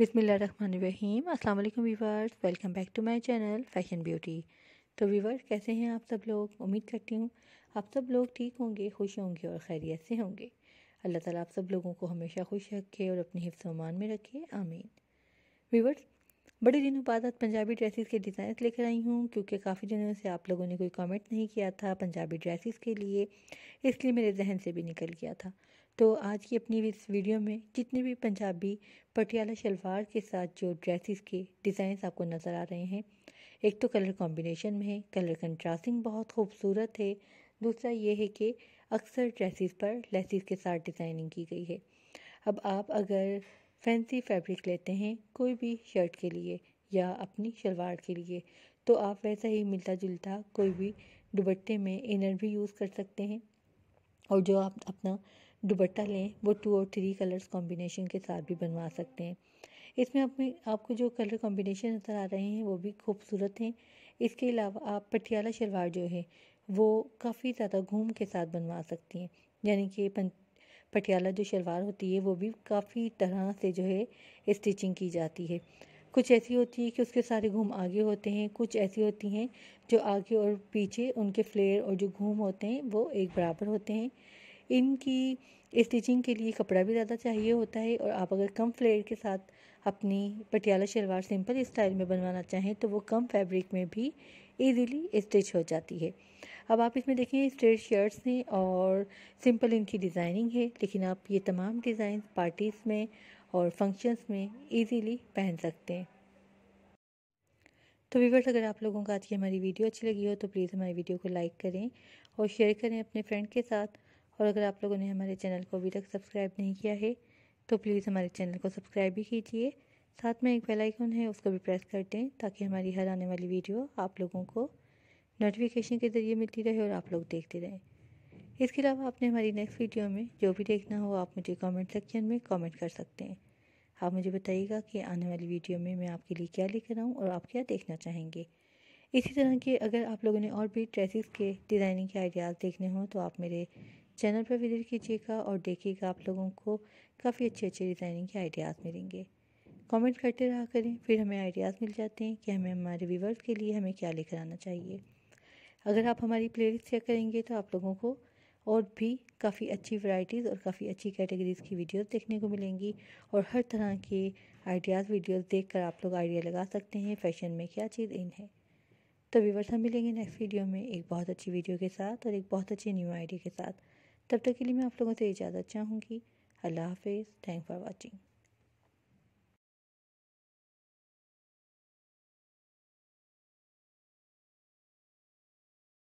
बिसमीम अस्सलाम वालेकुम viewers welcome back to my channel fashion beauty तो वीवर्स कैसे हैं आप सब लोग उम्मीद करती हूँ आप सब लोग ठीक होंगे खुश होंगे और खैरियत से होंगे अल्लाह ताला आप सब लोगों को हमेशा खुश रखे और अपने हिफ्स अमान में रखे आमीन वीवर्स बड़े दिनों बाद आज पंजाबी ड्रेसेस के डिज़ाइन लेकर आई हूँ क्योंकि काफ़ी दिनों से आप लोगों ने कोई कमेंट नहीं किया था पंजाबी ड्रेसेस के लिए इसलिए मेरे जहन से भी निकल गया था तो आज की अपनी इस वीडियो में जितने भी पंजाबी पटियाला शलवार के साथ जो ड्रेसेस के डिज़ाइंस आपको नज़र आ रहे हैं एक तो कलर कॉम्बिनेशन में है कलर कंट्रास्टिंग बहुत खूबसूरत है दूसरा ये है कि अक्सर ड्रेसेस पर लेसिस के साथ डिज़ाइनिंग की गई है अब आप अगर फैंसी फैब्रिक लेते हैं कोई भी शर्ट के लिए या अपनी शलवार के लिए तो आप वैसा ही मिलता जुलता कोई भी दुबट्टे में इनर भी यूज़ कर सकते हैं और जो आप अपना दुपट्टा लें वो टू और थ्री कलर्स कॉम्बिनेशन के साथ भी बनवा सकते हैं इसमें अपने आपको जो कलर कॉम्बिनेशन नज़र आ रहे हैं वो भी खूबसूरत हैं इसके अलावा आप पटियाला शलवार जो है वो काफ़ी ज़्यादा घूम के साथ बनवा सकती हैं यानी कि पटियाला जो शलवार होती है वो भी काफ़ी तरह से जो है स्टिचिंग की जाती है कुछ ऐसी होती है कि उसके सारे घूम आगे होते हैं कुछ ऐसी होती हैं जो आगे और पीछे उनके फ्लेयर और जो घूम होते हैं वो एक बराबर होते हैं इनकी स्टिचिंग के लिए कपड़ा भी ज़्यादा चाहिए होता है और आप अगर कम फ्लेयर के साथ अपनी पटियाला शलवार सिंपल स्टाइल में बनवाना चाहें तो वो कम फैब्रिक में भी ईजिली स्टिच हो जाती है अब आप इसमें देखें स्ट्रेट शर्ट्स हैं और सिंपल इनकी डिज़ाइनिंग है लेकिन आप ये तमाम डिज़ाइन पार्टीज़ में और फंक्शंस में ईजीली पहन सकते हैं तो व्यूवर्स अगर आप लोगों को आज की हमारी वीडियो अच्छी लगी हो तो प्लीज़ हमारी वीडियो को लाइक करें और शेयर करें अपने फ्रेंड के साथ और अगर आप लोगों ने हमारे चैनल को अभी तक सब्सक्राइब नहीं किया है तो प्लीज़ हमारे चैनल को सब्सक्राइब भी कीजिए साथ में एक बेल आइकन है उसको भी प्रेस कर दें ताकि हमारी हर आने वाली वीडियो आप लोगों को नोटिफिकेशन के ज़रिए मिलती रहे और आप लोग देखते रहें इसके अलावा आपने हमारी नेक्स्ट वीडियो में जो भी देखना हो आप मुझे कमेंट सेक्शन में कमेंट कर सकते हैं आप मुझे बताइएगा कि आने वाली वीडियो में मैं आपके लिए क्या लेकर आऊँ और आप क्या देखना चाहेंगे इसी तरह के अगर आप लोगों ने और भी ड्रेसिस के डिज़ाइनिंग के आइडियाज़ देखने हों तो आप मेरे चैनल पर विजिट कीजिएगा और देखिएगा आप लोगों को काफ़ी अच्छे अच्छे डिज़ाइनिंग के आइडियाज़ मिलेंगे कमेंट करते रहा करें फिर हमें आइडियाज़ मिल जाते हैं कि हमें हमारे व्यूवर्स के लिए हमें क्या लेकर आना चाहिए अगर आप हमारी प्लेलिस्ट चेक करेंगे तो आप लोगों को और भी काफ़ी अच्छी वैरायटीज़ और काफ़ी अच्छी कैटेगरीज़ की वीडियोस देखने को मिलेंगी और हर तरह के आइडियाज़ वीडियोस देखकर आप लोग आइडिया लगा सकते हैं फैशन में क्या चीज़ इन है तो व्यूवर्स हम मिलेंगे नेक्स्ट वीडियो में एक बहुत अच्छी वीडियो के साथ और एक बहुत अच्छे न्यू आइडिया के साथ तब तक के लिए मैं आप लोगों से इजाज़त चाहूँगी अल्लाह हाफिज़ थैंक फॉर वॉचिंग